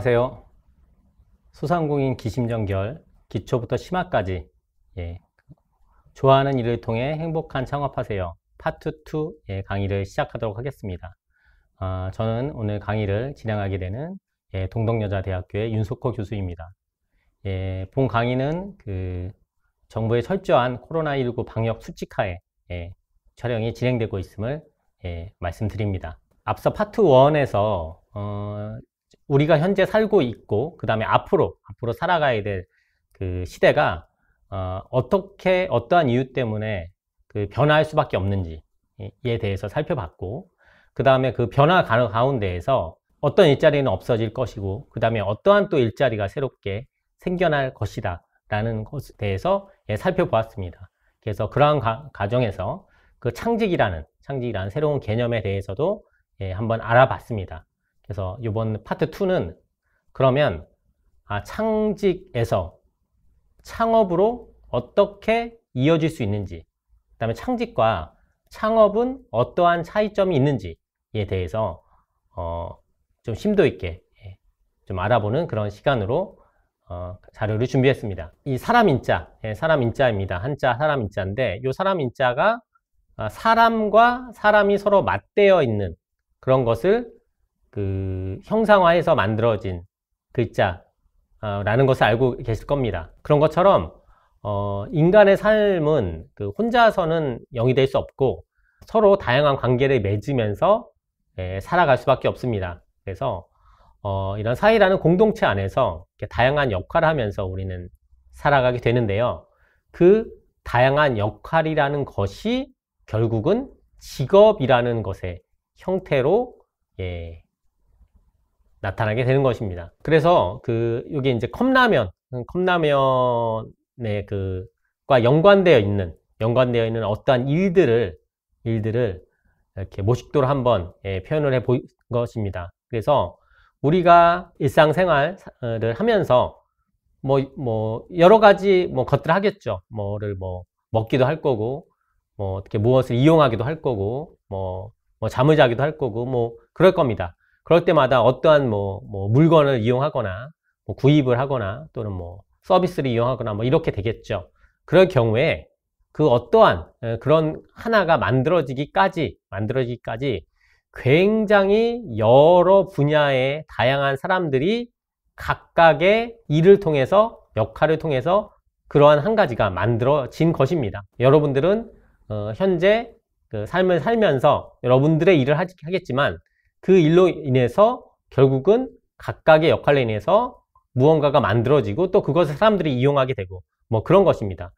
안녕하세요. 소상공인 기심전결 기초부터 심화까지 예. 좋아하는 일을 통해 행복한 창업하세요. 파트 2 예, 강의를 시작하도록 하겠습니다. 아, 저는 오늘 강의를 진행하게 되는 예, 동덕여자대학교의 윤석호 교수입니다. 예, 본 강의는 그 정부의 철저한 코로나19 방역 수칙하에 예, 촬영이 진행되고 있음을 예, 말씀드립니다. 앞서 파트 1에서 어, 우리가 현재 살고 있고 그 다음에 앞으로 앞으로 살아가야 될 그 시대가 어, 어떻게 어떠한 이유 때문에 그 변화할 수밖에 없는지에 대해서 살펴봤고 그 다음에 그 변화 가운데에서 어떤 일자리는 없어질 것이고 그 다음에 어떠한 또 일자리가 새롭게 생겨날 것이다 라는 것에 대해서 예, 살펴보았습니다. 그래서 그러한 가, 과정에서 그 창직이라는 창직이라는 새로운 개념에 대해서도 예, 한번 알아봤습니다. 그래서 이번 파트 2는 그러면 아, 창직에서 창업으로 어떻게 이어질 수 있는지 그 다음에 창직과 창업은 어떠한 차이점이 있는지에 대해서 어, 좀 심도 있게 예, 좀 알아보는 그런 시간으로 어, 자료를 준비했습니다. 이 사람 인자, 예, 사람 인자입니다. 한자 사람 인자인데 이 사람 인자가 아, 사람과 사람이 서로 맞대어 있는 그런 것을 그 형상화해서 만들어진 글자라는 것을 알고 계실 겁니다. 그런 것처럼 어, 인간의 삶은 그 혼자서는 영이 될 수 없고 서로 다양한 관계를 맺으면서 예, 살아갈 수밖에 없습니다. 그래서 어, 이런 사이라는 공동체 안에서 다양한 역할을 하면서 우리는 살아가게 되는데요. 그 다양한 역할이라는 것이 결국은 직업이라는 것의 형태로 예, 나타나게 되는 것입니다. 그래서 그 여기 이제 컵라면, 음, 컵라면의 그과 연관되어 있는 연관되어 있는 어떠한 일들을 일들을 이렇게 모식도로 한번 예, 표현을 해본 것입니다. 그래서 우리가 일상생활을 하면서 뭐, 뭐, 여러 가지 뭐 것들 하겠죠. 뭐를 뭐, 먹기도 할 거고, 뭐, 어떻게 무엇을 이용하기도 할 거고, 뭐, 뭐, 잠을 자기도 할 거고, 뭐, 그럴 겁니다. 그럴 때마다 어떠한 뭐, 뭐 물건을 이용하거나 뭐 구입을 하거나 또는 뭐 서비스를 이용하거나 뭐 이렇게 되겠죠. 그럴 경우에 그 어떠한 그런 하나가 만들어지기까지 만들어지기까지 굉장히 여러 분야의 다양한 사람들이 각각의 일을 통해서 역할을 통해서 그러한 한 가지가 만들어진 것입니다. 여러분들은 어, 현재 그 삶을 살면서 여러분들의 일을 하겠지만 그 일로 인해서 결국은 각각의 역할로 인해서 무언가가 만들어지고 또 그것을 사람들이 이용하게 되고 뭐 그런 것입니다.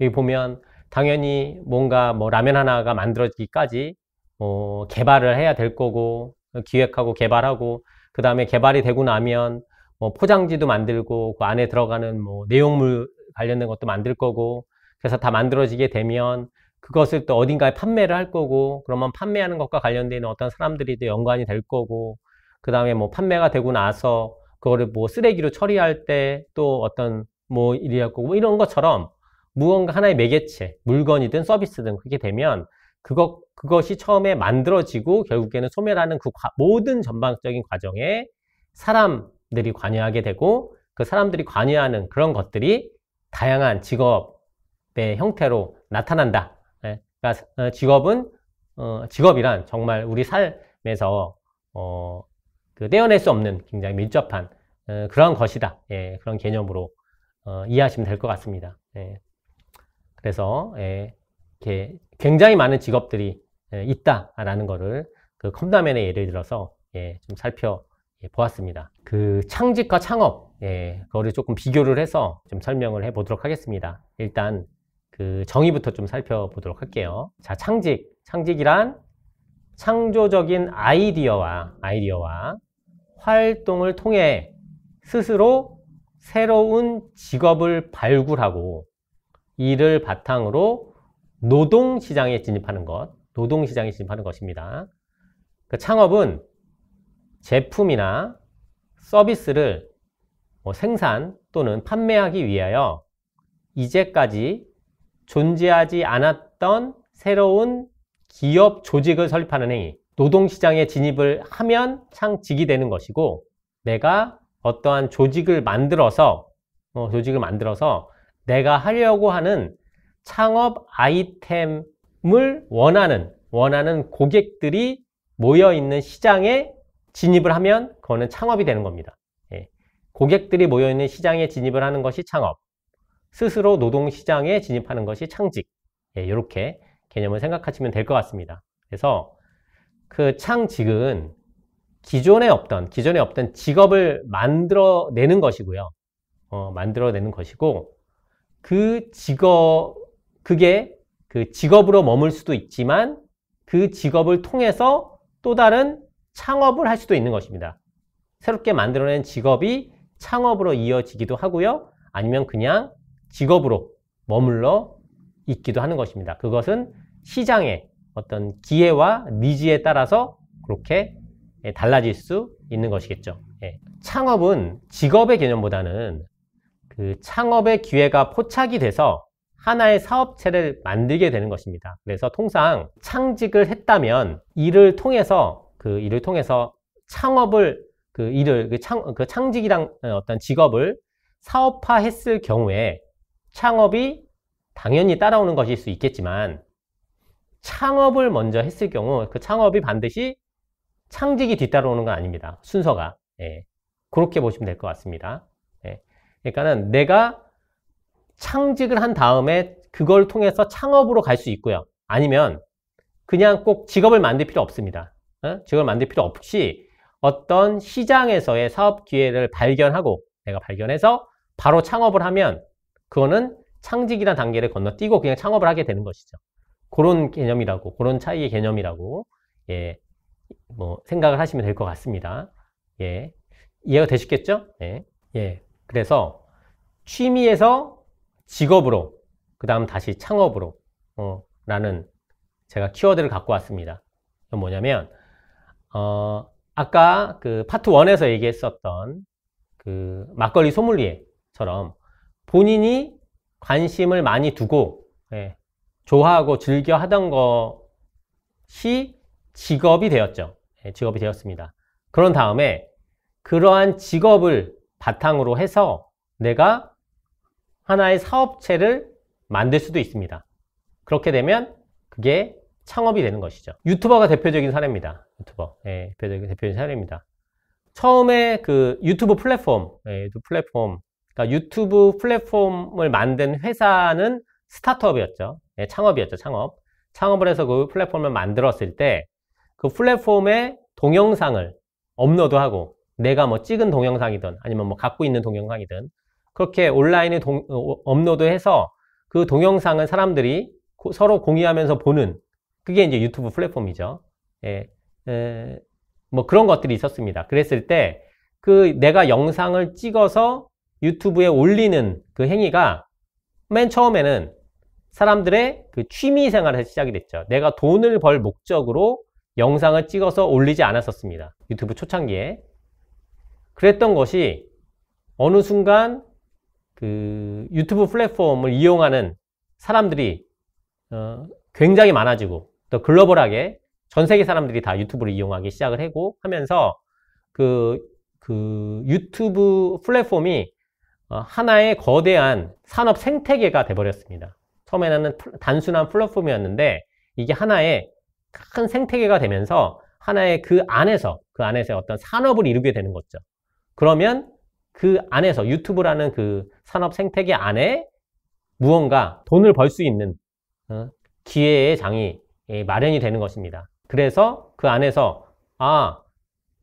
여기 보면 당연히 뭔가 뭐 라면 하나가 만들어지기까지 뭐 개발을 해야 될 거고 기획하고 개발하고 그 다음에 개발이 되고 나면 뭐 포장지도 만들고 그 안에 들어가는 뭐 내용물 관련된 것도 만들 거고 그래서 다 만들어지게 되면 그것을 또 어딘가에 판매를 할 거고 그러면 판매하는 것과 관련된 어떤 사람들이 또 연관이 될 거고 그 다음에 뭐 판매가 되고 나서 그거를 뭐 쓰레기로 처리할 때 또 어떤 뭐 일이할 거고 뭐 이런 것처럼 무언가 하나의 매개체 물건이든 서비스든 그게 렇 되면 그것 그것이 처음에 만들어지고 결국에는 소멸하는 그 과, 모든 전반적인 과정에 사람들이 관여하게 되고 그 사람들이 관여하는 그런 것들이 다양한 직업의 형태로 나타난다 그러니까 어, 직업은 어, 직업이란 정말 우리 삶에서 어, 그 떼어낼 수 없는 굉장히 밀접한 어, 그런 것이다. 예, 그런 개념으로 어, 이해하시면 될 것 같습니다. 예. 그래서 예, 이렇게 굉장히 많은 직업들이 예, 있다라는 것을 그 컵라면의 예를 들어서 예, 좀 살펴 예, 보았습니다. 그 창직과 창업 예, 그거를 조금 비교를 해서 좀 설명을 해보도록 하겠습니다. 일단 그 정의부터 좀 살펴보도록 할게요. 자, 창직. 창직이란 창조적인 아이디어와 아이디어와 활동을 통해 스스로 새로운 직업을 발굴하고 이를 바탕으로 노동 시장에 진입하는 것, 노동 시장에 진입하는 것입니다. 그 창업은 제품이나 서비스를 뭐 생산 또는 판매하기 위하여 이제까지 존재하지 않았던 새로운 기업 조직을 설립하는 행위, 노동시장에 진입을 하면 창직이 되는 것이고 내가 어떠한 조직을 만들어서 어, 조직을 만들어서 내가 하려고 하는 창업 아이템을 원하는 원하는 고객들이 모여 있는 시장에 진입을 하면 그거는 창업이 되는 겁니다. 예. 고객들이 모여 있는 시장에 진입을 하는 것이 창업. 스스로 노동시장에 진입하는 것이 창직. 예, 이렇게 개념을 생각하시면 될 것 같습니다. 그래서 그 창직은 기존에 없던, 기존에 없던 직업을 만들어내는 것이고요. 어, 만들어내는 것이고, 그 직업, 그게 그 직업으로 머물 수도 있지만, 그 직업을 통해서 또 다른 창업을 할 수도 있는 것입니다. 새롭게 만들어낸 직업이 창업으로 이어지기도 하고요. 아니면 그냥 직업으로 머물러 있기도 하는 것입니다. 그것은 시장의 어떤 기회와 니즈에 따라서 그렇게 예, 달라질 수 있는 것이겠죠. 예. 창업은 직업의 개념보다는 그 창업의 기회가 포착이 돼서 하나의 사업체를 만들게 되는 것입니다. 그래서 통상 창직을 했다면 일을 통해서 그 일을 통해서 창업을 그 일을 그 창 그창직이란 어, 어떤 직업을 사업화했을 경우에 창업이 당연히 따라오는 것일 수 있겠지만 창업을 먼저 했을 경우 그 창업이 반드시 창직이 뒤따라오는 건 아닙니다. 순서가. 예. 그렇게 보시면 될 것 같습니다. 예. 그러니까는 내가 창직을 한 다음에 그걸 통해서 창업으로 갈 수 있고요. 아니면 그냥 꼭 직업을 만들 필요 없습니다. 어? 직업을 만들 필요 없이 어떤 시장에서의 사업 기회를 발견하고 내가 발견해서 바로 창업을 하면 그거는 창직이라는 단계를 건너뛰고 그냥 창업을 하게 되는 것이죠. 그런 개념이라고, 그런 차이의 개념이라고, 예, 뭐, 생각을 하시면 될 것 같습니다. 예, 이해가 되셨겠죠? 예, 예, 그래서 취미에서 직업으로, 그 다음 다시 창업으로, 어, 라는 제가 키워드를 갖고 왔습니다. 뭐냐면, 어, 아까 그 파트 1에서 얘기했었던 그 막걸리 소믈리에처럼 본인이 관심을 많이 두고 예, 좋아하고 즐겨 하던 것이 직업이 되었죠. 예, 직업이 되었습니다. 그런 다음에 그러한 직업을 바탕으로 해서 내가 하나의 사업체를 만들 수도 있습니다. 그렇게 되면 그게 창업이 되는 것이죠. 유튜버가 대표적인 사례입니다. 유튜버. 예, 대표적인, 대표적인 사례입니다. 처음에 그 유튜브 플랫폼, 예, 유튜브 플랫폼 그러니까 유튜브 플랫폼을 만든 회사는 스타트업이었죠. 네, 창업이었죠, 창업. 창업을 해서 그 플랫폼을 만들었을 때 그 플랫폼에 동영상을 업로드하고 내가 뭐 찍은 동영상이든 아니면 뭐 갖고 있는 동영상이든 그렇게 온라인에 동, 어, 업로드해서 그 동영상을 사람들이 고, 서로 공유하면서 보는 그게 이제 유튜브 플랫폼이죠. 예, 예, 뭐 그런 것들이 있었습니다. 그랬을 때 그 내가 영상을 찍어서 유튜브에 올리는 그 행위가 맨 처음에는 사람들의 그 취미 생활에서 시작이 됐죠. 내가 돈을 벌 목적으로 영상을 찍어서 올리지 않았었습니다. 유튜브 초창기에. 그랬던 것이 어느 순간 그 유튜브 플랫폼을 이용하는 사람들이 어 굉장히 많아지고 또 글로벌하게 전 세계 사람들이 다 유튜브를 이용하기 시작을 하고 하면서 그, 그 유튜브 플랫폼이 어, 하나의 거대한 산업 생태계가 돼버렸습니다. 처음에는 단순한 플랫폼이었는데 이게 하나의 큰 생태계가 되면서 하나의 그 안에서 그 안에서 어떤 산업을 이루게 되는 거죠. 그러면 그 안에서 유튜브라는 그 산업 생태계 안에 무언가 돈을 벌 수 있는 어, 기회의 장이 예, 마련이 되는 것입니다. 그래서 그 안에서 아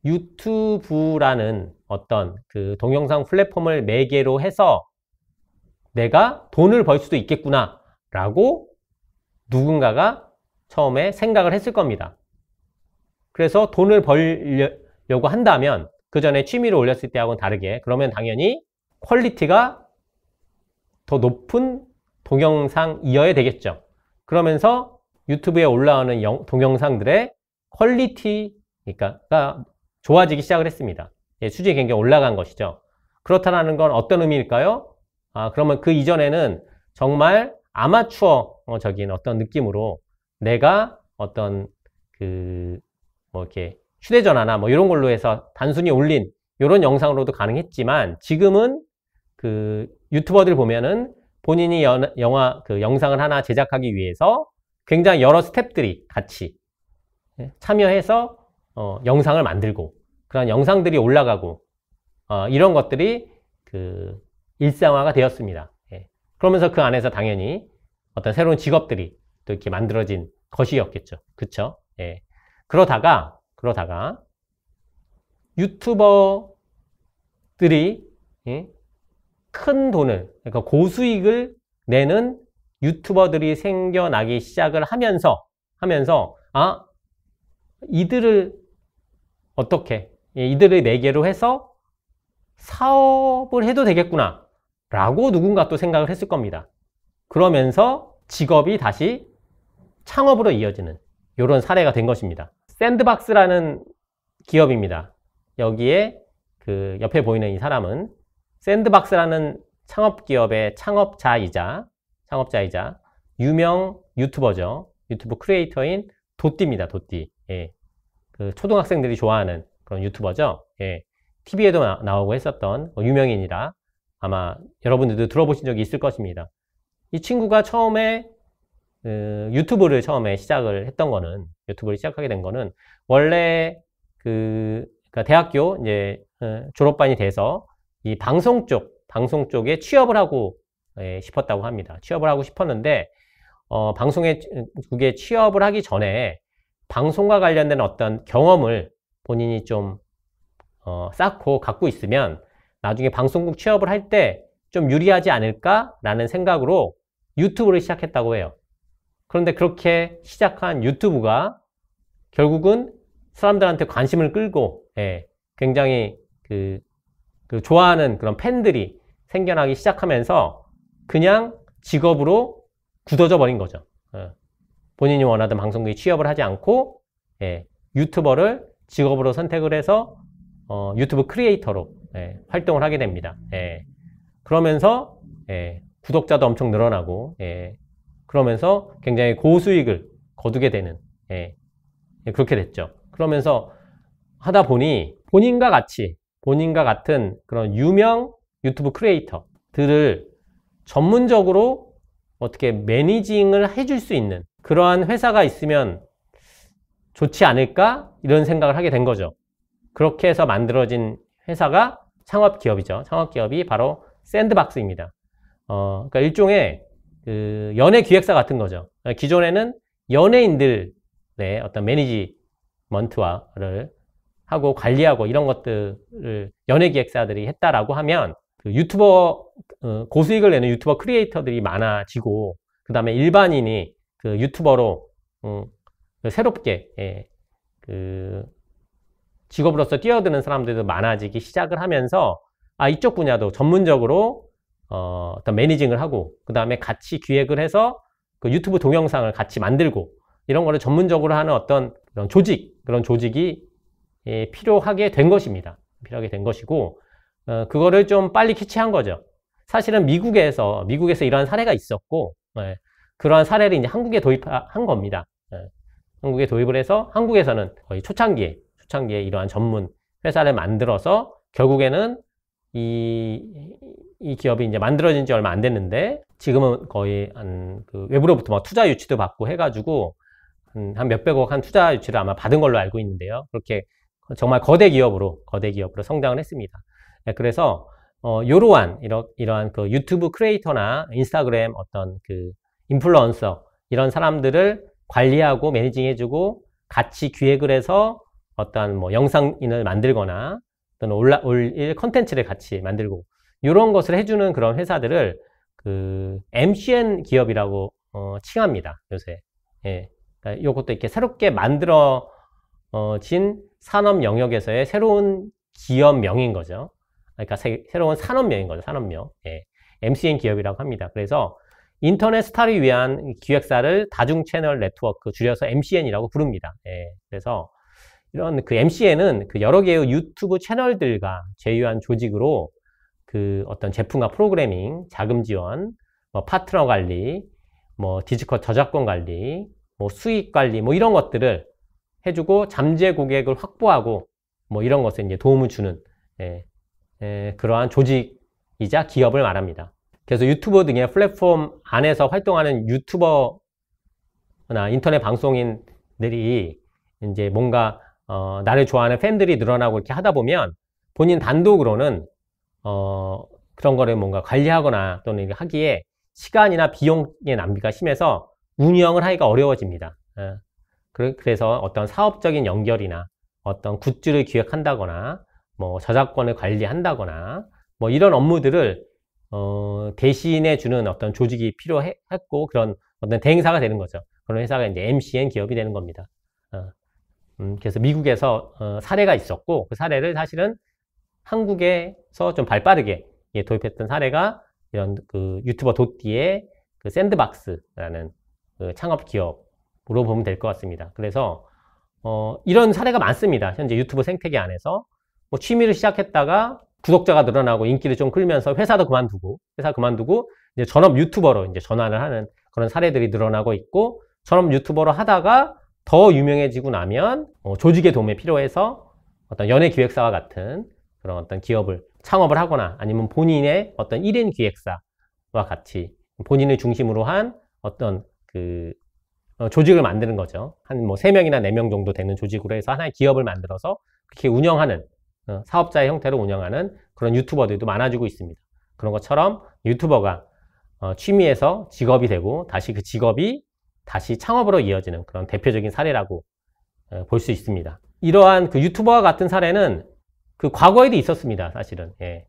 유튜브라는 어떤 그 동영상 플랫폼을 매개로 해서 내가 돈을 벌 수도 있겠구나 라고 누군가가 처음에 생각을 했을 겁니다. 그래서 돈을 벌려고 한다면 그 전에 취미로 올렸을 때하고는 다르게 그러면 당연히 퀄리티가 더 높은 동영상이어야 되겠죠. 그러면서 유튜브에 올라오는 영, 동영상들의 퀄리티가 그러니까 좋아지기 시작을 했습니다. 예, 수지 경장가 올라간 것이죠. 그렇다는건 어떤 의미일까요? 아, 그러면 그 이전에는 정말 아마추어적인 어떤 느낌으로 내가 어떤 그 뭐 이렇게 휴대전화나 뭐 이런 걸로 해서 단순히 올린 이런 영상으로도 가능했지만 지금은 그 유튜버들 보면은 본인이 연, 영화 그 영상을 하나 제작하기 위해서 굉장히 여러 스텝들이 같이 예, 참여해서 어, 영상을 만들고 그런 영상들이 올라가고 어, 이런 것들이 그 일상화가 되었습니다. 예. 그러면서 그 안에서 당연히 어떤 새로운 직업들이 또 이렇게 만들어진 것이었겠죠. 그쵸? 예. 그러다가, 그러다가 유튜버들이 예? 큰 돈을, 그러니까 고수익을 내는 유튜버들이 생겨나기 시작을 하면서, 하면서, 아, 이들을 어떻게 예, 이들의 네 개로 해서 사업을 해도 되겠구나 라고 누군가 또 생각을 했을 겁니다. 그러면서 직업이 다시 창업으로 이어지는 이런 사례가 된 것입니다. 샌드박스라는 기업입니다. 여기에 그 옆에 보이는 이 사람은 샌드박스라는 창업 기업의 창업자이자 창업자이자 유명 유튜버죠. 유튜브 크리에이터인 도띠입니다. 도띠. 예. 그 초등학생들이 좋아하는 그런 유튜버죠. 예. TV에도 나, 오고 했었던 그 유명인이라 아마 여러분들도 들어보신 적이 있을 것입니다. 이 친구가 처음에 그 유튜브를 처음에 시작을 했던 거는 유튜브를 시작하게 된 거는 원래 그 그러니까 대학교 이제 어, 졸업반이 돼서 이 방송 쪽 방송 쪽에 취업을 하고 예, 싶었다고 합니다. 취업을 하고 싶었는데 어, 방송에 어, 그게 취업을 하기 전에 방송과 관련된 어떤 경험을 본인이 좀 어, 쌓고 갖고 있으면 나중에 방송국 취업을 할 때 좀 유리하지 않을까라는 생각으로 유튜브를 시작했다고 해요. 그런데 그렇게 시작한 유튜브가 결국은 사람들한테 관심을 끌고 예, 굉장히 그, 그 좋아하는 그런 팬들이 생겨나기 시작하면서 그냥 직업으로 굳어져 버린 거죠. 예. 본인이 원하던 방송국에 취업을 하지 않고 예, 유튜버를 직업으로 선택을 해서 어, 유튜브 크리에이터로 예, 활동을 하게 됩니다. 예. 그러면서 예, 구독자도 엄청 늘어나고 예, 그러면서 굉장히 고수익을 거두게 되는 예, 예 그렇게 됐죠. 그러면서 하다 보니 본인과 같이 본인과 같은 그런 유명 유튜브 크리에이터들을 전문적으로 어떻게 매니징을 해줄 수 있는 그러한 회사가 있으면 좋지 않을까? 이런 생각을 하게 된 거죠. 그렇게 해서 만들어진 회사가 창업기업이죠. 창업기업이 바로 샌드박스입니다. 어, 그러니까 일종의 그 연예 기획사 같은 거죠. 기존에는 연예인들의 네, 어떤 매니지먼트와를 하고 관리하고 이런 것들을 연예 기획사들이 했다라고 하면 그 유튜버 어, 고수익을 내는 유튜버 크리에이터들이 많아지고 그 다음에 일반인이 그 유튜버로 음, 새롭게 예, 그 직업으로서 뛰어드는 사람들도 많아지기 시작을 하면서 아 이쪽 분야도 전문적으로 어, 어떤 매니징을 하고 그 다음에 같이 기획을 해서 그 유튜브 동영상을 같이 만들고 이런 거를 전문적으로 하는 어떤 그런 조직 그런 조직이 예, 필요하게 된 것입니다. 필요하게 된 것이고 어, 그거를 좀 빨리 캐치한 거죠. 사실은 미국에서 미국에서 이러한 사례가 있었고 예, 그러한 사례를 이제 한국에 도입한 겁니다. 한국에 도입을 해서 한국에서는 거의 초창기에 초창기에 이러한 전문 회사를 만들어서 결국에는 이, 이 기업이 이제 만들어진 지 얼마 안 됐는데 지금은 거의 한그 외부로부터 막 투자 유치도 받고 해가지고 한, 몇백억 한 투자 유치를 아마 받은 걸로 알고 있는데요. 그렇게 정말 거대 기업으로 거대 기업으로 성장을 했습니다. 네, 그래서 어, 요러한 이러, 이러한 그 유튜브 크리에이터나 인스타그램 어떤 그 인플루언서 이런 사람들을 관리하고 매니징해주고 같이 기획을 해서 어떤 뭐 영상인을 만들거나 또는 올라, 올일 컨텐츠를 같이 만들고 이런 것을 해주는 그런 회사들을 그 MCN 기업이라고 어, 칭합니다 요새. 예. 그러니까 이것도 이렇게 새롭게 만들어진 어, 산업 영역에서의 새로운 기업명인 거죠. 그러니까 새, 로운 산업명인 거죠. 산업명. 예. MCN 기업이라고 합니다. 그래서 인터넷 스타를 위한 기획사를 다중 채널 네트워크 줄여서 MCN이라고 부릅니다. 예, 그래서 이런 그 MCN은 그 여러 개의 유튜브 채널들과 제휴한 조직으로 그 어떤 제품과 프로그래밍, 자금 지원, 뭐 파트너 관리, 뭐 디지컷 저작권 관리, 뭐 수익 관리, 뭐 이런 것들을 해주고 잠재 고객을 확보하고 뭐 이런 것에 이제 도움을 주는 예, 예, 그러한 조직이자 기업을 말합니다. 그래서 유튜버 등의 플랫폼 안에서 활동하는 유튜버나 인터넷 방송인들이 이제 뭔가 어, 나를 좋아하는 팬들이 늘어나고 이렇게 하다 보면 본인 단독으로는 어, 그런 거를 뭔가 관리하거나 또는 하기에 시간이나 비용의 낭비가 심해서 운영을 하기가 어려워집니다. 예. 그래서 어떤 사업적인 연결이나 어떤 굿즈를 기획한다거나 뭐 저작권을 관리한다거나 뭐 이런 업무들을 어, 대신해 주는 어떤 조직이 필요했고 그런 어떤 대행사가 되는 거죠. 그런 회사가 이제 MCN 기업이 되는 겁니다. 어, 음, 그래서 미국에서 어, 사례가 있었고 그 사례를 사실은 한국에서 좀 발빠르게 예, 도입했던 사례가 이런 그 유튜버 도띠의 그 샌드박스라는 그 창업 기업으로 보면 될 것 같습니다. 그래서 어, 이런 사례가 많습니다. 현재 유튜브 생태계 안에서 뭐 취미를 시작했다가 구독자가 늘어나고 인기를 좀 끌면서 회사도 그만두고 회사 그만두고 이제 전업 유튜버로 이제 전환을 하는 그런 사례들이 늘어나고 있고 전업 유튜버로 하다가 더 유명해지고 나면 어, 조직의 도움이 필요해서 어떤 연예 기획사와 같은 그런 어떤 기업을 창업을 하거나 아니면 본인의 어떤 1인 기획사와 같이 본인을 중심으로 한 어떤 그 어, 조직을 만드는 거죠. 한 뭐 세명이나네 명 정도 되는 조직으로 해서 하나의 기업을 만들어서 그렇게 운영하는 어, 사업자의 형태로 운영하는 그런 유튜버들도 많아지고 있습니다. 그런 것처럼 유튜버가 어, 취미에서 직업이 되고 다시 그 직업이 다시 창업으로 이어지는 그런 대표적인 사례라고 어, 볼수 있습니다. 이러한 그 유튜버와 같은 사례는 그 과거에도 있었습니다. 사실은 예.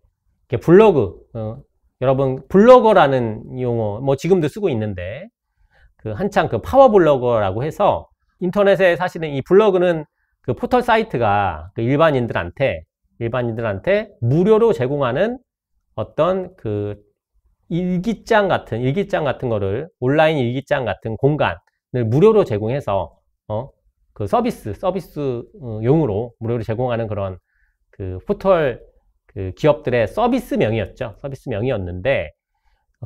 블로그 어, 여러분 블로거라는 용어 뭐 지금도 쓰고 있는데 그 한창 그 파워 블로거라고 해서 인터넷에 사실은 이 블로그는 그 포털 사이트가 그 일반인들한테 일반인들한테 무료로 제공하는 어떤 그 일기장 같은 일기장 같은 거를 온라인 일기장 같은 공간을 무료로 제공해서 어, 그 서비스 서비스용으로 어, 무료로 제공하는 그런 그 포털 그 기업들의 서비스명이었죠 서비스명이었는데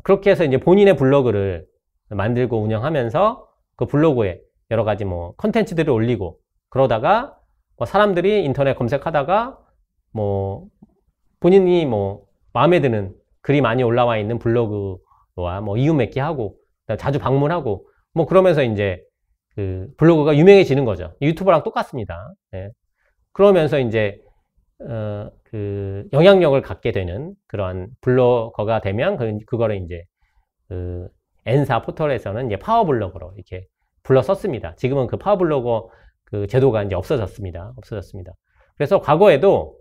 그렇게 해서 이제 본인의 블로그를 만들고 운영하면서 그 블로그에 여러 가지 뭐 컨텐츠들을 올리고 그러다가 뭐 사람들이 인터넷 검색하다가 뭐 본인이 뭐 마음에 드는 글이 많이 올라와 있는 블로그와 뭐 이웃 맺기 하고 자주 방문하고 뭐 그러면서 이제 그 블로그가 유명해지는 거죠. 유튜브랑 똑같습니다. 네. 그러면서 이제 어, 그 영향력을 갖게 되는 그러한 블로거가 되면 그, 그거를 이제 그 N사 포털에서는 이제 파워블로거로 이렇게 불러 썼습니다. 지금은 그 파워블로거 그 제도가 이제 없어졌습니다. 없어졌습니다. 그래서 과거에도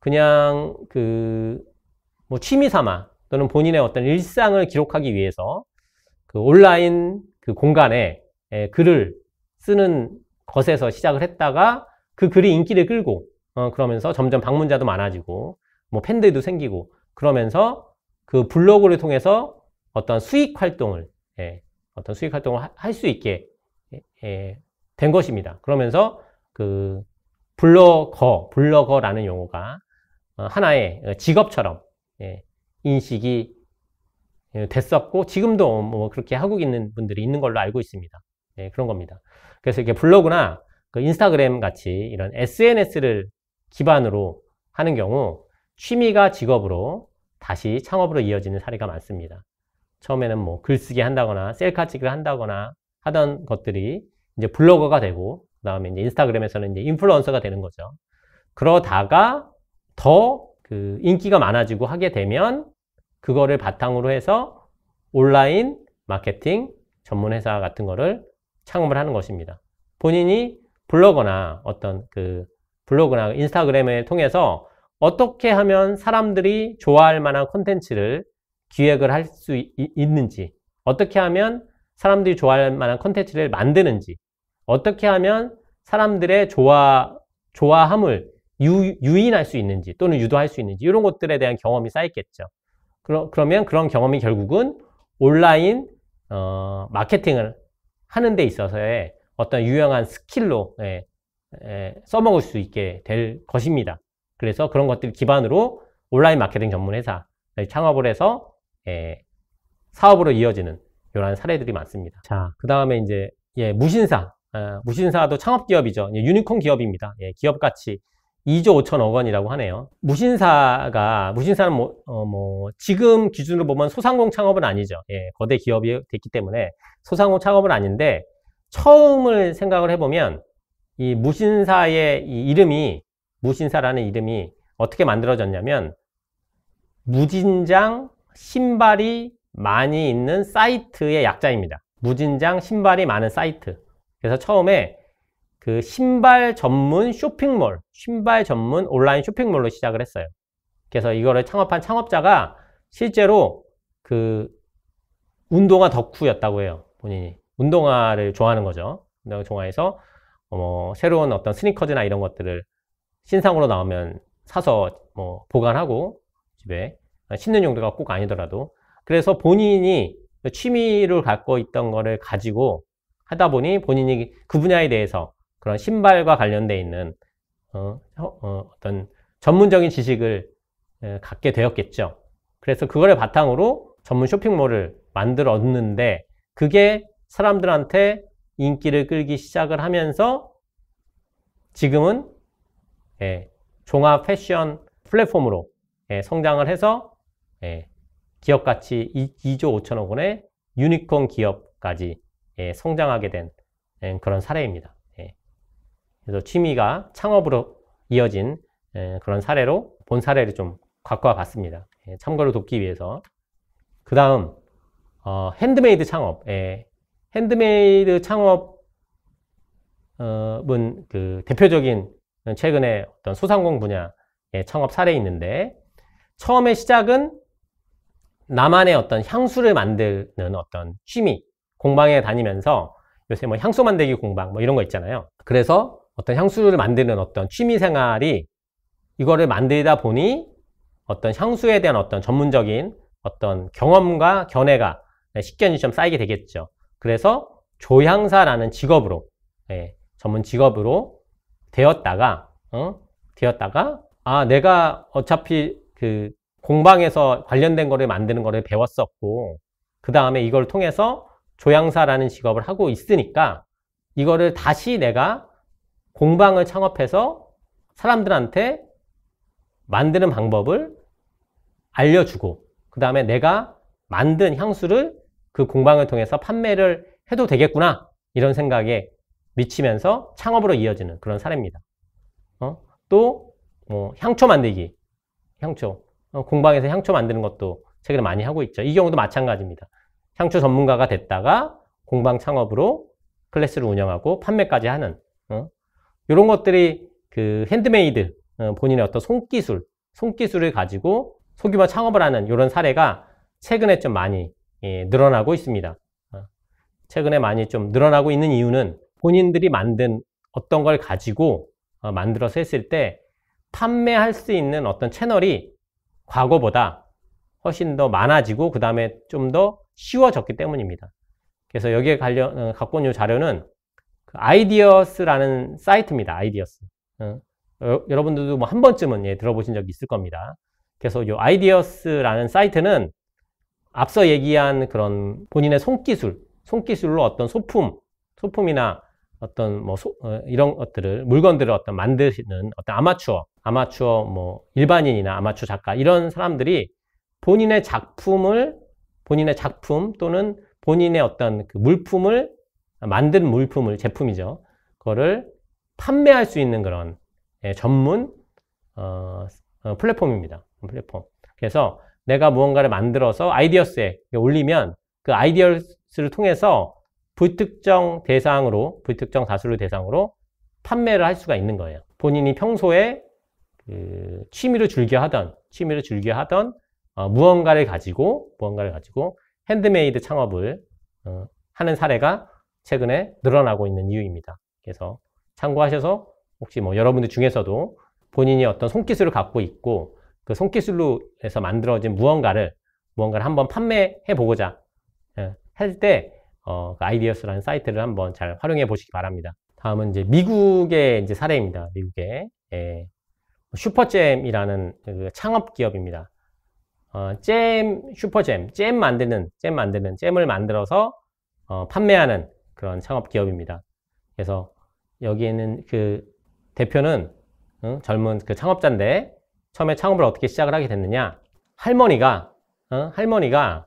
그냥 그 뭐 취미 삼아 또는 본인의 어떤 일상을 기록하기 위해서 그 온라인 그 공간에 예, 글을 쓰는 것에서 시작을 했다가 그 글이 인기를 끌고 어 그러면서 점점 방문자도 많아지고 뭐 팬들도 생기고 그러면서 그 블로그를 통해서 어떤 수익 활동을 예, 어떤 수익 활동을 할 수 있게 예, 된 것입니다. 그러면서 그 블로거 블로거라는 용어가 어, 하나의 어, 직업처럼 예, 인식이 예, 됐었고 지금도 뭐 그렇게 하고 있는 분들이 있는 걸로 알고 있습니다. 예, 그런 겁니다. 그래서 이렇게 블로그나 그 인스타그램 같이 이런 SNS를 기반으로 하는 경우 취미가 직업으로 다시 창업으로 이어지는 사례가 많습니다. 처음에는 뭐 글쓰기 한다거나 셀카 찍기를 한다거나 하던 것들이 이제 블로거가 되고 그다음에 이제 인스타그램에서는 이제 인플루언서가 되는 거죠. 그러다가 더그 인기가 많아지고 하게 되면 그거를 바탕으로 해서 온라인 마케팅 전문 회사 같은 거를 창업을 하는 것입니다. 본인이 블로거나 어떤 그 블로그나 인스타그램을 통해서 어떻게 하면 사람들이 좋아할 만한 콘텐츠를 기획을 할 수 있는지 어떻게 하면 사람들이 좋아할 만한 콘텐츠를 만드는지 어떻게 하면 사람들의 좋아 좋아함을 유, 유인할 수 있는지 또는 유도할 수 있는지 이런 것들에 대한 경험이 쌓였겠죠. 그러, 그러면 그런 경험이 결국은 온라인 어, 마케팅을 하는 데 있어서의 어떤 유용한 스킬로 예, 예, 써먹을 수 있게 될 것입니다. 그래서 그런 것들 기반으로 온라인 마케팅 전문 회사 창업을 해서 예, 사업으로 이어지는 이러 사례들이 많습니다. 자, 그 다음에 이제 예, 무신사, 아, 무신사도 창업 기업이죠. 예, 유니콘 기업입니다. 예, 기업 가치 2조 5천억 원이라고 하네요. 무신사가, 무신사는 뭐, 어, 뭐, 지금 기준으로 보면 소상공 창업은 아니죠. 예, 거대 기업이 됐기 때문에 소상공 창업은 아닌데, 처음을 생각을 해보면, 이 무신사의 이 이름이, 무신사라는 이름이 어떻게 만들어졌냐면, 무진장 신발이 많이 있는 사이트의 약자입니다. 무진장 신발이 많은 사이트. 그래서 처음에 그 신발 전문 쇼핑몰, 신발 전문 온라인 쇼핑몰로 시작을 했어요. 그래서 이거를 창업한 창업자가 실제로 그 운동화 덕후였다고 해요. 본인이 운동화를 좋아하는 거죠. 운동화 좋아해서 어, 뭐 새로운 어떤 스니커즈나 이런 것들을 신상으로 나오면 사서 뭐 보관하고 집에 신는 용도가 꼭 아니더라도 그래서 본인이 취미를 갖고 있던 거를 가지고 하다 보니 본인이 그 분야에 대해서 그런 신발과 관련돼 있는 어, 어, 떤 전문적인 지식을 갖게 되었겠죠. 그래서 그걸 바탕으로 전문 쇼핑몰을 만들었는데 그게 사람들한테 인기를 끌기 시작을 하면서 지금은 예, 종합 패션 플랫폼으로 예, 성장을 해서 예, 기업 가치 2, 조 5천억 원의 유니콘 기업까지 예, 성장하게 된 예, 그런 사례입니다. 그래서 취미가 창업으로 이어진 그런 사례로 본 사례를 좀 갖고 와봤습니다. 예, 참고로 돕기 위해서. 그 다음 어, 핸드메이드 창업. 예, 핸드메이드 창업은 어, 그 대표적인 최근에 어떤 소상공 분야 의 창업 사례 있는데 처음에 시작은 나만의 어떤 향수를 만드는 어떤 취미 공방에 다니면서 요새 뭐 향수 만들기 공방 뭐 이런 거 있잖아요. 그래서 어떤 향수를 만드는 어떤 취미 생활이 이거를 만들다 보니 어떤 향수에 대한 어떤 전문적인 어떤 경험과 견해가 네, 식견이 좀 쌓이게 되겠죠. 그래서 조향사라는 직업으로 예, 전문 직업으로 되었다가 어? 되었다가 아 내가 어차피 그 공방에서 관련된 거를 만드는 거를 배웠었고 그 다음에 이걸 통해서 조향사라는 직업을 하고 있으니까 이거를 다시 내가 공방을 창업해서 사람들한테 만드는 방법을 알려주고 그 다음에 내가 만든 향수를 그 공방을 통해서 판매를 해도 되겠구나 이런 생각에 미치면서 창업으로 이어지는 그런 사례입니다. 어? 또뭐 향초 만들기, 향초 어, 공방에서 향초 만드는 것도 최근에 많이 하고 있죠. 이 경우도 마찬가지입니다. 향초 전문가가 됐다가 공방 창업으로 클래스를 운영하고 판매까지 하는 이런 것들이 그 핸드메이드 어, 본인의 어떤 손기술, 손기술을 가지고 소규모 창업을 하는 이런 사례가 최근에 좀 많이 예, 늘어나고 있습니다. 어, 최근에 많이 좀 늘어나고 있는 이유는 본인들이 만든 어떤 걸 가지고 어, 만들어서 했을 때 판매할 수 있는 어떤 채널이 과거보다 훨씬 더 많아지고 그 다음에 좀 더 쉬워졌기 때문입니다. 그래서 여기에 관련 갖고 온 자료는 그 아이디어스라는 사이트입니다. 아이디어스. 어, 여러분들도 뭐 한 번쯤은 예, 들어보신 적이 있을 겁니다. 그래서 이 아이디어스라는 사이트는 앞서 얘기한 그런 본인의 손기술, 손기술로 어떤 소품, 소품이나 어떤 뭐 소, 어, 이런 것들을 물건들을 어떤 만드시는 어떤 아마추어, 아마추어 뭐 일반인이나 아마추어 작가 이런 사람들이 본인의 작품을 본인의 작품 또는 본인의 어떤 그 물품을 만든 물품을, 제품이죠. 그거를 판매할 수 있는 그런 예, 전문 어, 어, 플랫폼입니다. 플랫폼. 그래서 내가 무언가를 만들어서 아이디어스에 올리면 그 아이디어스를 통해서 불특정 대상으로, 불특정 다수를 대상으로 판매를 할 수가 있는 거예요. 본인이 평소에 그 취미로 즐겨 하던, 취미로 즐겨 하던 어, 무언가를 가지고, 무언가를 가지고 핸드메이드 창업을 어, 하는 사례가 최근에 늘어나고 있는 이유입니다. 그래서 참고하셔서 혹시 뭐 여러분들 중에서도 본인이 어떤 손기술을 갖고 있고 그 손기술로 해서 만들어진 무언가를 무언가를 한번 판매해 보고자 예, 할때 어, 그 아이디어스라는 사이트를 한번 잘 활용해 보시기 바랍니다. 다음은 이제 미국의 이제 사례입니다. 미국의 예. 슈퍼잼이라는 그 창업 기업입니다. 어, 잼 슈퍼잼 잼 만드는 잼 만드는 잼을 만들어서 어, 판매하는 그런 창업 기업입니다. 그래서 여기에는 그 대표는 어? 젊은 그 창업자인데 처음에 창업을 어떻게 시작을 하게 됐느냐 할머니가 어? 할머니가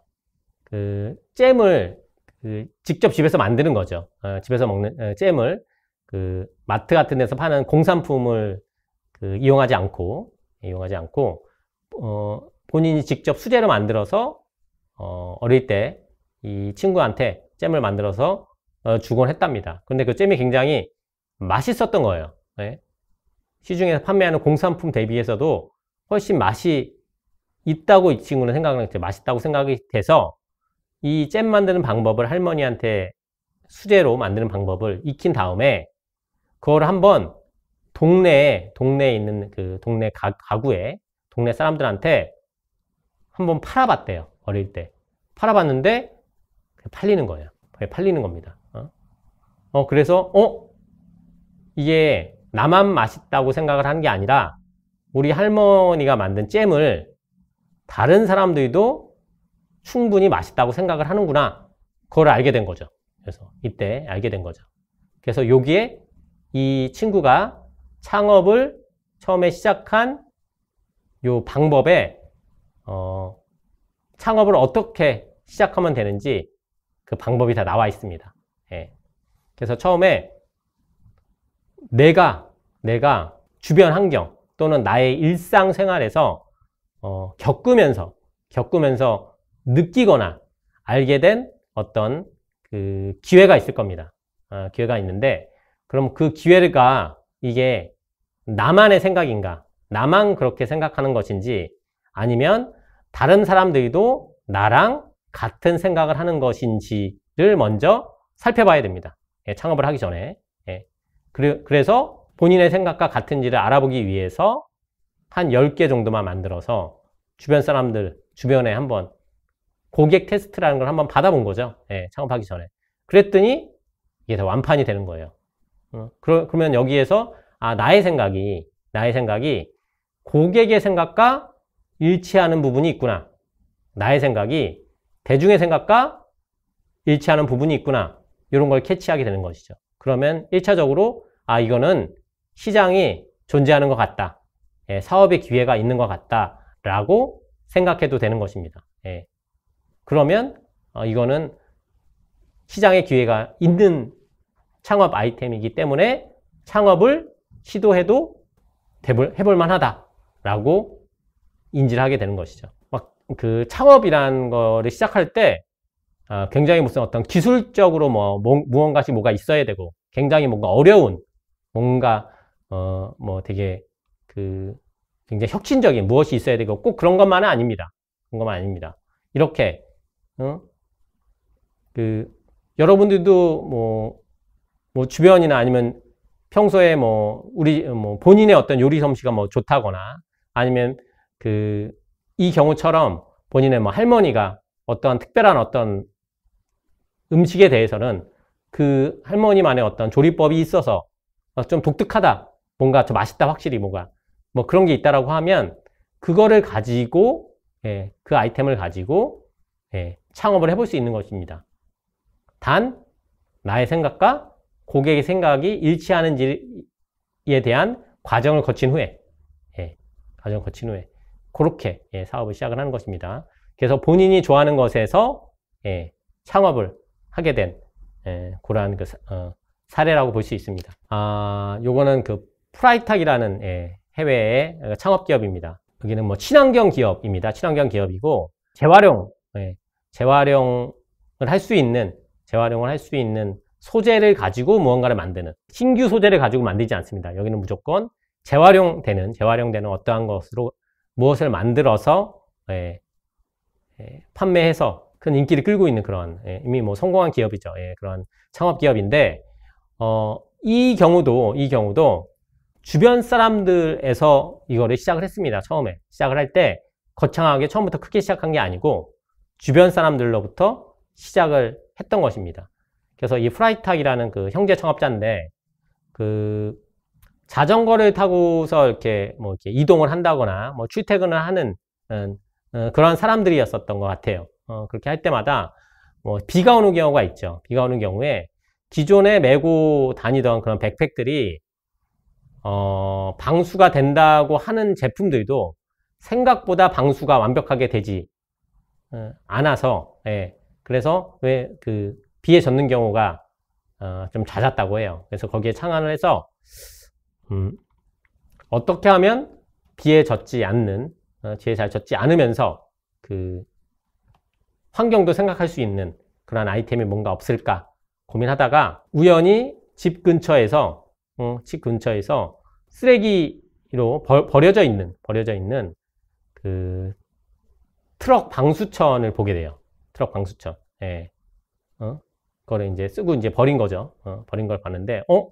그 잼을 그 직접 집에서 만드는 거죠. 어, 집에서 먹는 어, 잼을 그 마트 같은 데서 파는 공산품을 그 이용하지 않고 이용하지 않고 어, 본인이 직접 수제로 만들어서 어, 어릴 때 이 친구한테 잼을 만들어서 어, 주곤 했답니다. 근데 그 잼이 굉장히 맛있었던 거예요. 네? 시중에서 판매하는 공산품 대비해서도 훨씬 맛이 있다고 이 친구는 생각을 했죠. 맛있다고 생각이 돼서 이 잼 만드는 방법을 할머니한테 수제로 만드는 방법을 익힌 다음에 그걸 한번 동네에 동네에 있는 그 동네 가, 가구에 동네 사람들한테 한번 팔아봤대요 어릴 때 팔아봤는데 팔리는 거예요 팔리는 겁니다 어, 그래서, 어? 이게 나만 맛있다고 생각을 한 게 아니라 우리 할머니가 만든 잼을 다른 사람들도 충분히 맛있다고 생각을 하는구나. 그걸 알게 된 거죠. 그래서 이때 알게 된 거죠. 그래서 여기에 이 친구가 창업을 처음에 시작한 이 방법에 어, 창업을 어떻게 시작하면 되는지 그 방법이 다 나와 있습니다. 예. 그래서 처음에 내가, 내가 주변 환경 또는 나의 일상생활에서 어, 겪으면서, 겪으면서 느끼거나 알게 된 어떤 그 기회가 있을 겁니다. 아, 기회가 있는데, 그럼 그 기회가 이게 나만의 생각인가? 나만 그렇게 생각하는 것인지 아니면 다른 사람들도 나랑 같은 생각을 하는 것인지를 먼저 살펴봐야 됩니다. 예, 창업을 하기 전에. 예. 그래, 그래서 본인의 생각과 같은지를 알아보기 위해서 한 10개 정도만 만들어서 주변 사람들, 주변에 한번 고객 테스트라는 걸 한번 받아본 거죠. 예, 창업하기 전에. 그랬더니 이게 다 완판이 되는 거예요. 어, 그러, 그러면 여기에서 아, 나의 생각이, 나의 생각이 고객의 생각과 일치하는 부분이 있구나. 나의 생각이 대중의 생각과 일치하는 부분이 있구나. 이런 걸 캐치하게 되는 것이죠. 그러면 1차적으로 아 이거는 시장이 존재하는 것 같다. 예, 사업의 기회가 있는 것 같다라고 생각해도 되는 것입니다. 예. 그러면 어, 이거는 시장의 기회가 있는 창업 아이템이기 때문에 창업을 시도해도 해볼, 해볼 만하다라고 인지를 하게 되는 것이죠. 막 그 창업이라는 거를 시작할 때 어, 굉장히 무슨 어떤 기술적으로 뭐, 뭐 무언가씩 뭐가 있어야 되고 굉장히 뭔가 어려운 뭔가 어 뭐 되게 그 굉장히 혁신적인 무엇이 있어야 되고 꼭 그런 것만은 아닙니다. 그런 것만 아닙니다. 이렇게 어? 그 여러분들도 뭐, 뭐 주변이나 아니면 평소에 뭐 우리 뭐 본인의 어떤 요리 솜씨가 뭐 좋다거나 아니면 그 이 경우처럼 본인의 뭐 할머니가 어떤 특별한 어떤 음식에 대해서는 그 할머니만의 어떤 조리법이 있어서 좀 독특하다. 뭔가 저 맛있다 확실히 뭐가 뭐 그런 게 있다라고 하면 그거를 가지고 예, 그 아이템을 가지고 예, 창업을 해볼 수 있는 것입니다. 단 나의 생각과 고객의 생각이 일치하는지에 대한 과정을 거친 후에 예, 과정을 거친 후에 그렇게 예, 사업을 시작을 하는 것입니다. 그래서 본인이 좋아하는 것에서 예, 창업을 하게 된 예, 그러한 그 어, 사례라고 볼 수 있습니다. 아, 요거는 그 프라이탁이라는 예, 해외의 창업 기업입니다. 여기는 뭐 친환경 기업입니다. 친환경 기업이고 재활용, 예, 재활용을 할 수 있는 재활용을 할 수 있는 소재를 가지고 무언가를 만드는 신규 소재를 가지고 만들지 않습니다. 여기는 무조건 재활용되는 재활용되는 어떠한 것으로 무엇을 만들어서 예, 예, 판매해서 큰 인기를 끌고 있는 그런 예, 이미 뭐 성공한 기업이죠. 예, 그런 창업 기업인데 어, 이 경우도 이 경우도 주변 사람들에서 이거를 시작을 했습니다. 처음에 시작을 할 때 거창하게 처음부터 크게 시작한 게 아니고 주변 사람들로부터 시작을 했던 것입니다. 그래서 이 프라이탁이라는 그 형제 창업자인데 그 자전거를 타고서 이렇게 뭐 이렇게 이동을 한다거나 뭐 출퇴근을 하는 음, 음, 그런 사람들이었었던 것 같아요. 어, 그렇게 할 때마다 뭐 비가 오는 경우가 있죠. 비가 오는 경우에 기존에 메고 다니던 그런 백팩들이 어, 방수가 된다고 하는 제품들도 생각보다 방수가 완벽하게 되지 어, 않아서 예. 그래서 왜 그 비에 젖는 경우가 어, 좀 잦았다고 해요. 그래서 거기에 창안을 해서 음, 어떻게 하면 비에 젖지 않는 어, 비에 잘 젖지 않으면서 그 환경도 생각할 수 있는 그런 아이템이 뭔가 없을까 고민하다가 우연히 집 근처에서 음, 집 근처에서 쓰레기로 버, 버려져 있는 버려져 있는 그 트럭 방수천을 보게 돼요. 트럭 방수천. 예. 어? 그거를 이제 쓰고 이제 버린 거죠. 어? 버린 걸 봤는데, 어?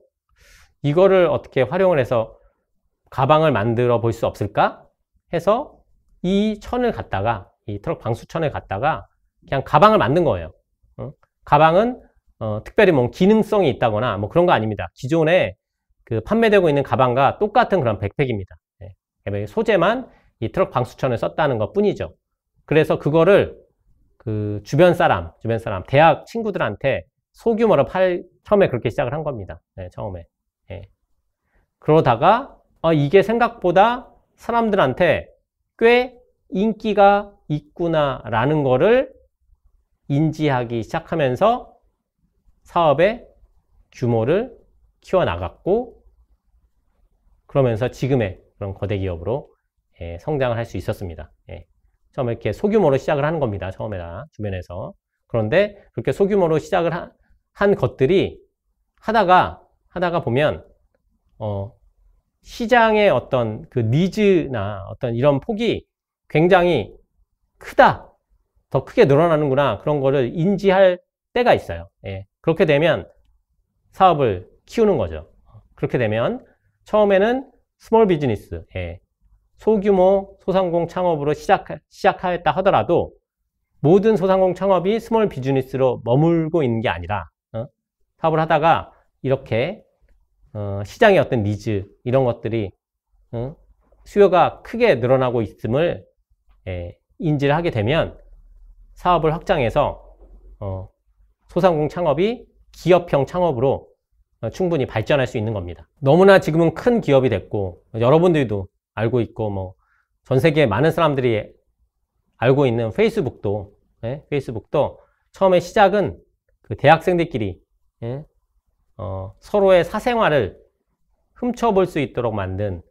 이거를 어떻게 활용을 해서 가방을 만들어 볼 수 없을까? 해서 이 천을 갖다가, 이 트럭 방수천을 갖다가 그냥 가방을 만든 거예요. 어? 가방은 어, 특별히 뭐 기능성이 있다거나 뭐 그런 거 아닙니다. 기존에 그 판매되고 있는 가방과 똑같은 그런 백팩입니다. 예. 그러니까 소재만 이 트럭 방수천을 썼다는 것 뿐이죠. 그래서 그거를 그 주변 사람, 주변 사람, 대학 친구들한테 소규모로 팔, 처음에 그렇게 시작을 한 겁니다. 예, 처음에. 예. 그러다가, 어, 이게 생각보다 사람들한테 꽤 인기가 있구나라는 거를 인지하기 시작하면서 사업의 규모를 키워나갔고 그러면서 지금의 그런 거대 기업으로 예, 성장을 할 수 있었습니다. 예. 처음에 이렇게 소규모로 시작을 하는 겁니다. 처음에다 주변에서. 그런데 그렇게 소규모로 시작을 하, 한 것들이 하다가 하다가 보면 어, 시장의 어떤 그 니즈나 어떤 이런 폭이 굉장히 크다 더 크게 늘어나는구나 그런 거를 인지할 때가 있어요. 예. 그렇게 되면 사업을 키우는 거죠. 그렇게 되면 처음에는 스몰 비즈니스, 예. 소규모 소상공 창업으로 시작, 시작하였다 하더라도 모든 소상공 창업이 스몰 비즈니스로 머물고 있는 게 아니라 어? 사업을 하다가 이렇게 어, 시장의 어떤 니즈 이런 것들이 어? 수요가 크게 늘어나고 있음을 예, 인지를 하게 되면 사업을 확장해서 어, 소상공 창업이 기업형 창업으로 어, 충분히 발전할 수 있는 겁니다. 너무나 지금은 큰 기업이 됐고 여러분들도 알고 있고 뭐 전 세계 많은 사람들이 알고 있는 페이스북도 예? 페이스북도 처음에 시작은 그 대학생들끼리 예? 어, 서로의 사생활을 훔쳐볼 수 있도록 만든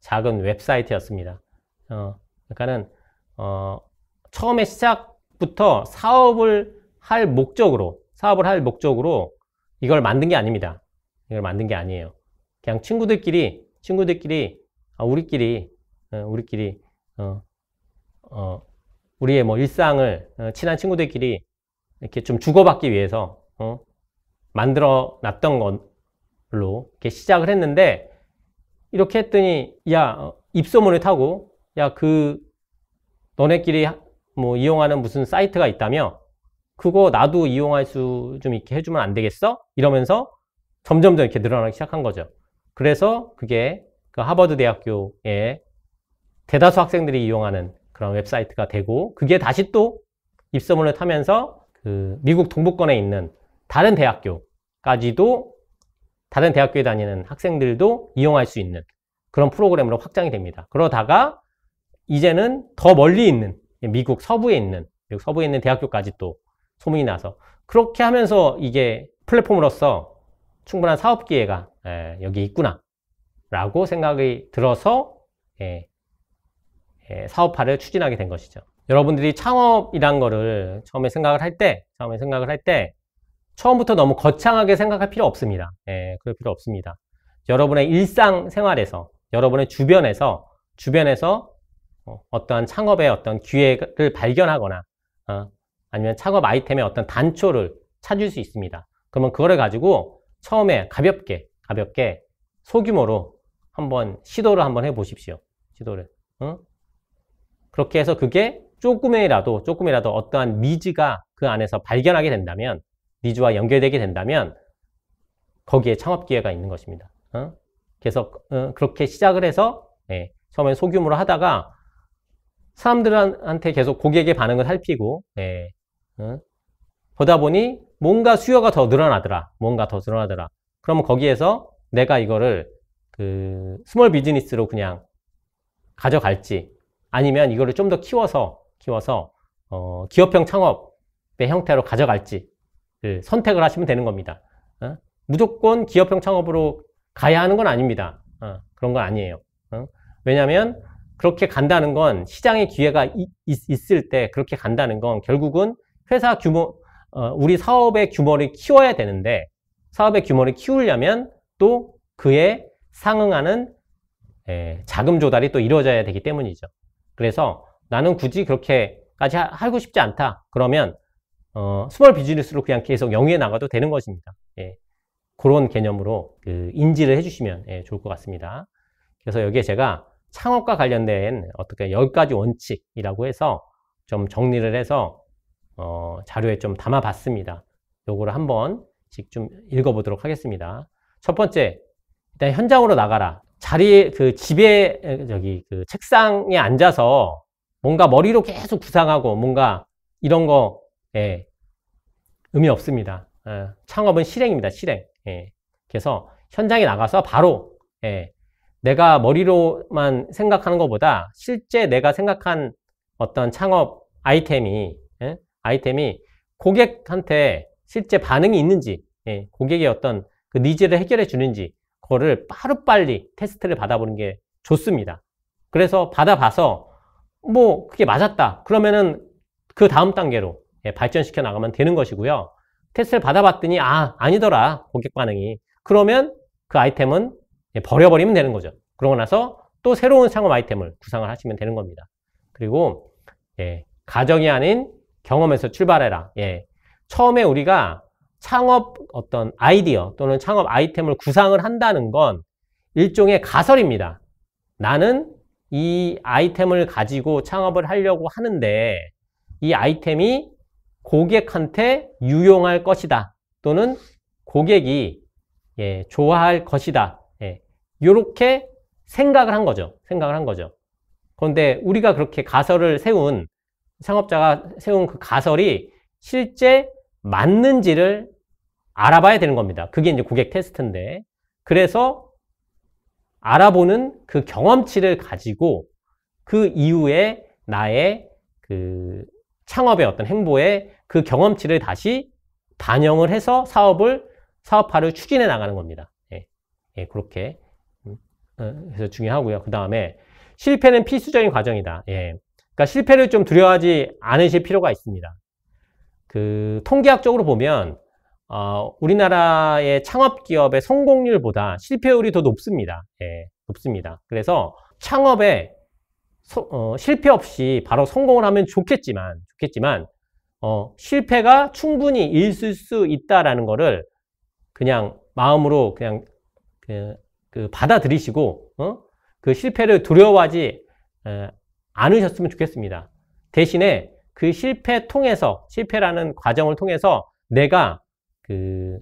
작은 웹사이트였습니다. 어, 그러니까는 어, 처음에 시작 부터 사업을 할 목적으로 사업을 할 목적으로 이걸 만든 게 아닙니다. 이걸 만든 게 아니에요. 그냥 친구들끼리 친구들끼리 아, 우리끼리 어, 우리끼리 어, 어, 우리의 뭐 일상을 어, 친한 친구들끼리 이렇게 좀 주고받기 위해서 어, 만들어 놨던 걸로 이렇게 시작을 했는데 이렇게 했더니 야 어, 입소문을 타고 야 그 너네끼리 뭐 이용하는 무슨 사이트가 있다며 그거 나도 이용할 수좀 있게 해주면 안 되겠어? 이러면서 점점점 이렇게 늘어나기 시작한 거죠. 그래서 그게 그 하버드 대학교의 대다수 학생들이 이용하는 그런 웹사이트가 되고 그게 다시 또 입소문을 타면서 그 미국 동부권에 있는 다른 대학교까지도 다른 대학교에 다니는 학생들도 이용할 수 있는 그런 프로그램으로 확장이 됩니다. 그러다가 이제는 더 멀리 있는 미국 서부에 있는 미국 서부에 있는 대학교까지 또 소문이 나서 그렇게 하면서 이게 플랫폼으로서 충분한 사업 기회가 에, 예, 여기 있구나라고 생각이 들어서 에, 예, 에, 예, 사업화를 추진하게 된 것이죠. 여러분들이 창업이란 거를 처음에 생각을 할 때, 처음에 생각을 할 때 처음부터 너무 거창하게 생각할 필요 없습니다. 예, 그럴 필요 없습니다. 여러분의 일상 생활에서, 여러분의 주변에서, 주변에서 어, 떠한 창업의 어떤 기회를 발견하거나 어, 아니면 창업 아이템의 어떤 단초를 찾을 수 있습니다. 그러면 그거를 가지고 처음에 가볍게 가볍게 소규모로 한번 시도를 한번 해보십시오. 시도를. 어? 그렇게 해서 그게 조금이라도 조금이라도 어떠한 니즈가 그 안에서 발견하게 된다면 니즈와 연결되게 된다면 거기에 창업 기회가 있는 것입니다. 어? 그래서 어, 그렇게 시작을 해서 예, 처음엔 소규모로 하다가 사람들한테 계속 고객의 반응을 살피고 예. 어? 보다 보니 뭔가 수요가 더 늘어나더라. 뭔가 더 늘어나더라. 그러면 거기에서 내가 이거를 그 스몰 비즈니스로 그냥 가져갈지 아니면 이거를 좀 더 키워서 키워서 어, 기업형 창업의 형태로 가져갈지를 선택을 하시면 되는 겁니다. 어? 무조건 기업형 창업으로 가야 하는 건 아닙니다. 어, 그런 건 아니에요. 어? 왜냐하면 그렇게 간다는 건 시장의 기회가 이, 있, 을때 그렇게 간다는 건 결국은 회사 규모, 어, 우리 사업의 규모를 키워야 되는데 사업의 규모를 키우려면 또 그에 상응하는 에, 예, 자금 조달이 또 이루어져야 되기 때문이죠. 그래서 나는 굳이 그렇게까지 하, 하고 싶지 않다. 그러면 어, 스몰 비즈니스로 그냥 계속 영위해 나가도 되는 것입니다. 예. 그런 개념으로 그 인지를 해주시면 예, 좋을 것 같습니다. 그래서 여기에 제가 창업과 관련된 어떻게 10가지 원칙이라고 해서 좀 정리를 해서 어, 자료에 좀 담아봤습니다. 요거를 한번씩 좀 읽어보도록 하겠습니다. 첫 번째, 일단 현장으로 나가라. 자리, 그 집에, 저기, 그 책상에 앉아서 뭔가 머리로 계속 구상하고 뭔가 이런 거, 예, 의미 없습니다. 예, 창업은 실행입니다, 실행. 예, 그래서 현장에 나가서 바로, 예, 내가 머리로만 생각하는 것보다 실제 내가 생각한 어떤 창업 아이템이 예? 아이템이 고객한테 실제 반응이 있는지 예, 고객의 어떤 그 니즈를 해결해 주는지 그거를 빠르빨리 테스트를 받아보는 게 좋습니다. 그래서 받아봐서 뭐 그게 맞았다 그러면은 그 다음 단계로 예, 발전시켜 나가면 되는 것이고요. 테스트를 받아봤더니 아 아니더라 고객 반응이 그러면 그 아이템은 예, 버려버리면 되는 거죠. 그러고 나서 또 새로운 상업 아이템을 구상을 하시면 되는 겁니다. 그리고 예, 가정이 아닌 경험에서 출발해라. 예, 처음에 우리가 창업 어떤 아이디어 또는 창업 아이템을 구상을 한다는 건 일종의 가설입니다. 나는 이 아이템을 가지고 창업을 하려고 하는데 이 아이템이 고객한테 유용할 것이다 또는 고객이 예, 좋아할 것이다 이렇게 생각을 한 거죠. 생각을 한 거죠. 그런데 우리가 그렇게 가설을 세운 상업자가 세운 그 가설이 실제 맞는지를 알아봐야 되는 겁니다. 그게 이제 고객 테스트인데 그래서 알아보는 그 경험치를 가지고 그 이후에 나의 그 창업의 어떤 행보에 그 경험치를 다시 반영을 해서 사업을 사업화를 추진해 나가는 겁니다. 예, 예 그렇게 어, 그래서 중요하고요. 그 다음에 실패는 필수적인 과정이다. 예. 그러니까 실패를 좀 두려워하지 않으실 필요가 있습니다. 그 통계학적으로 보면 어, 우리나라의 창업 기업의 성공률보다 실패율이 더 높습니다. 예, 높습니다. 그래서 창업에 소, 어, 실패 없이 바로 성공을 하면 좋겠지만 좋겠지만 어, 실패가 충분히 있을 수 있다라는 거를 그냥 마음으로 그냥, 그그 받아들이시고 어? 그 실패를 두려워하지 에, 않으셨으면 좋겠습니다. 대신에 그 실패 통해서 실패라는 과정을 통해서 내가 그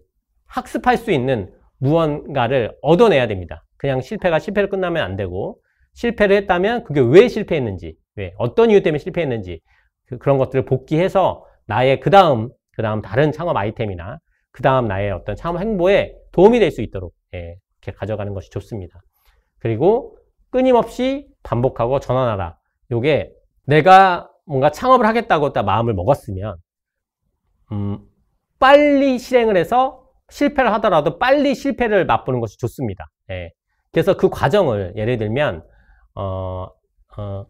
학습할 수 있는 무언가를 얻어내야 됩니다. 그냥 실패가 실패를 끝나면 안 되고 실패를 했다면 그게 왜 실패했는지 왜 어떤 이유 때문에 실패했는지 그, 그런 것들을 복기해서 나의 그 다음 그 다음 다른 창업 아이템이나 그 다음 나의 어떤 창업 행보에 도움이 될 수 있도록 예, 이렇게 가져가는 것이 좋습니다. 그리고 끊임없이 반복하고 전환하라. 요게 내가 뭔가 창업을 하겠다고 딱 마음을 먹었으면 음, 빨리 실행을 해서 실패를 하더라도 빨리 실패를 맛보는 것이 좋습니다. 예. 그래서 그 과정을 예를 들면 어, 어,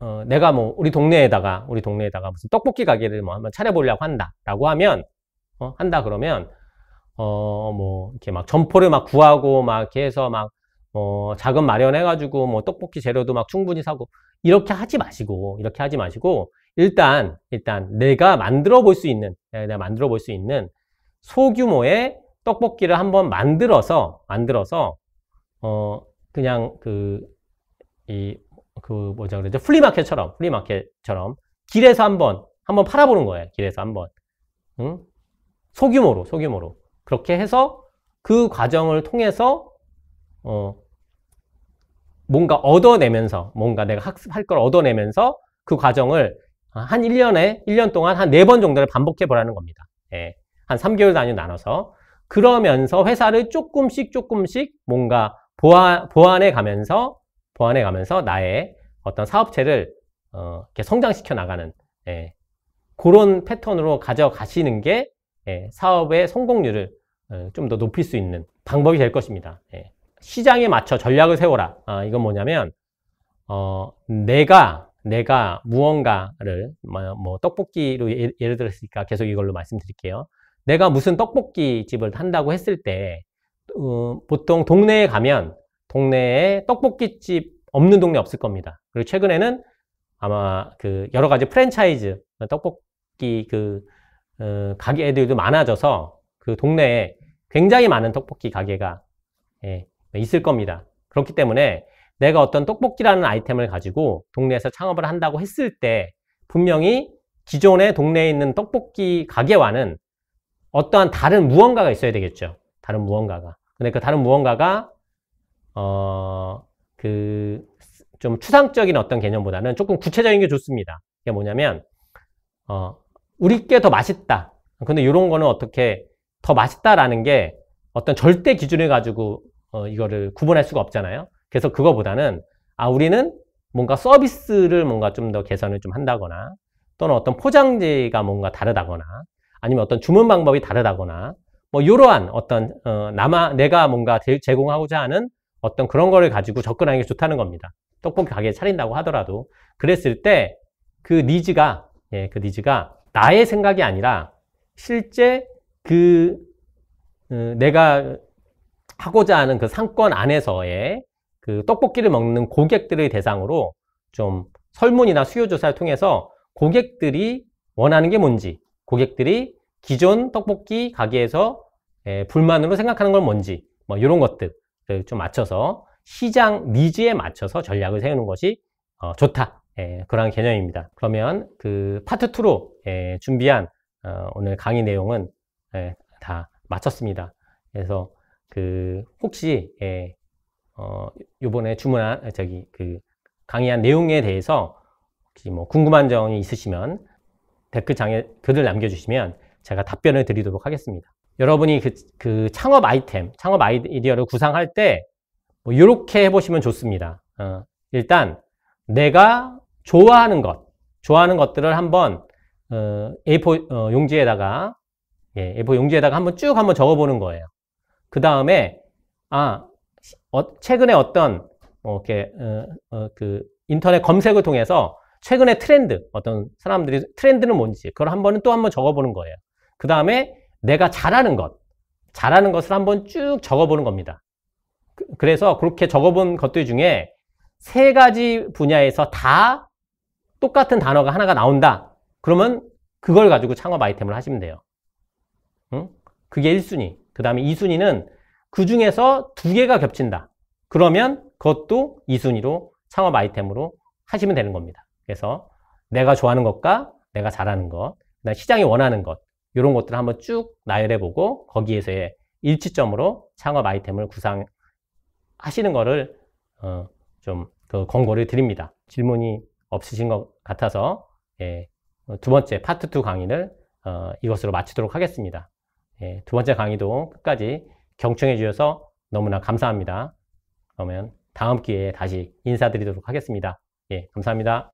어, 내가 뭐 우리 동네에다가 우리 동네에다가 무슨 떡볶이 가게를 뭐 한번 차려보려고 한다라고 하면 어, 한다 그러면 어, 뭐, 이렇게 막 점포를 막 구하고 막 이렇게 해서 막, 어, 자금 마련해가지고 뭐 떡볶이 재료도 막 충분히 사고, 이렇게 하지 마시고, 이렇게 하지 마시고, 일단, 일단 내가 만들어 볼 수 있는, 예, 내가 만들어 볼 수 있는 소규모의 떡볶이를 한번 만들어서, 만들어서, 어, 그냥 그, 이, 그 뭐죠 그러죠? 플리마켓처럼, 플리마켓처럼 길에서 한번, 한번 팔아보는 거예요. 길에서 한번. 응? 소규모로, 소규모로. 그렇게 해서 그 과정을 통해서 어 뭔가 얻어내면서 뭔가 내가 학습할 걸 얻어내면서 그 과정을 한 1년에 1년 동안 한 네 번 정도를 반복해 보라는 겁니다. 예. 한 3개월 단위 나눠서 그러면서 회사를 조금씩 조금씩 뭔가 보완, 보완해 가면서 보완해 가면서 나의 어떤 사업체를 어, 이렇게 성장시켜 나가는 예, 그런 패턴으로 가져가시는 게 예, 사업의 성공률을 어, 좀 더 높일 수 있는 방법이 될 것입니다. 예. 시장에 맞춰 전략을 세워라. 아, 이건 뭐냐면 어, 내가 내가 무언가를 뭐, 뭐 떡볶이로 예, 를 들었으니까 계속 이걸로 말씀드릴게요. 내가 무슨 떡볶이 집을 한다고 했을 때 어, 보통 동네에 가면 동네에 떡볶이집 없는 동네 없을 겁니다. 그리고 최근에는 아마 그 여러 가지 프랜차이즈 떡볶이 그 가게들도 많아져서 그 동네에 굉장히 많은 떡볶이 가게가 예, 있을 겁니다. 그렇기 때문에 내가 어떤 떡볶이라는 아이템을 가지고 동네에서 창업을 한다고 했을 때 분명히 기존의 동네에 있는 떡볶이 가게와는 어떠한 다른 무언가가 있어야 되겠죠. 다른 무언가가. 근데 그 다른 무언가가 어그 좀 추상적인 어떤 개념보다는 조금 구체적인 게 좋습니다. 이게 뭐냐면 어 우리께 더 맛있다. 근데 이런 거는 어떻게 더 맛있다라는 게 어떤 절대 기준을 가지고 어, 이거를 구분할 수가 없잖아요. 그래서 그거보다는 아 우리는 뭔가 서비스를 뭔가 좀 더 개선을 좀 한다거나 또는 어떤 포장지가 뭔가 다르다거나 아니면 어떤 주문 방법이 다르다거나 뭐 이러한 어떤 어, 남아 내가 뭔가 제공하고자 하는 어떤 그런 거를 가지고 접근하는 게 좋다는 겁니다. 떡볶이 가게 차린다고 하더라도 그랬을 때 그 니즈가 예, 그 니즈가 나의 생각이 아니라 실제 그 어, 내가 하고자 하는 그 상권 안에서의 그 떡볶이를 먹는 고객들의 대상으로 좀 설문이나 수요 조사를 통해서 고객들이 원하는 게 뭔지, 고객들이 기존 떡볶이 가게에서 예, 불만으로 생각하는 건 뭔지, 뭐 이런 것들을 좀 맞춰서 시장 니즈에 맞춰서 전략을 세우는 것이 어, 좋다. 예, 그런 개념입니다. 그러면 그 파트 2로 예, 준비한 어, 오늘 강의 내용은 예, 다 마쳤습니다. 그래서 그 혹시 예, 어, 요번에 주문한 아, 저기 그 강의한 내용에 대해서 혹시 뭐 궁금한 점이 있으시면 댓글창에 글을 남겨주시면 제가 답변을 드리도록 하겠습니다. 여러분이 그, 그 창업 아이템, 창업 아이디어를 구상할 때 이렇게 뭐 해보시면 좋습니다. 어, 일단 내가 좋아하는 것, 좋아하는 것들을 한번 어, A4 어, 용지에다가 예, A4 뭐 용지에다가 한번 쭉 한번 적어보는 거예요. 그 다음에 아 어, 최근에 어떤 뭐 이렇게 어, 어, 그 인터넷 검색을 통해서 최근의 트렌드 어떤 사람들이 트렌드는 뭔지 그걸 한 번은 또한번 적어보는 거예요. 그 다음에 내가 잘하는 것 잘하는 것을 한번 쭉 적어보는 겁니다. 그, 그래서 그렇게 적어본 것들 중에 세 가지 분야에서 다 똑같은 단어가 하나가 나온다. 그러면 그걸 가지고 창업 아이템을 하시면 돼요. 그게 1순위. 그 다음에 2순위는 그 중에서 두 개가 겹친다. 그러면 그것도 2순위로 창업 아이템으로 하시면 되는 겁니다. 그래서 내가 좋아하는 것과 내가 잘하는 것, 그다음 시장이 원하는 것, 이런 것들을 한번 쭉 나열해보고 거기에서의 일치점으로 창업 아이템을 구상하시는 거를 어, 좀그 권고를 드립니다. 질문이 없으신 것 같아서 예, 두 번째 파트 2 강의를 어, 이것으로 마치도록 하겠습니다. 예, 두 번째 강의도 끝까지 경청해 주셔서 너무나 감사합니다. 그러면 다음 기회에 다시 인사드리도록 하겠습니다. 예, 감사합니다.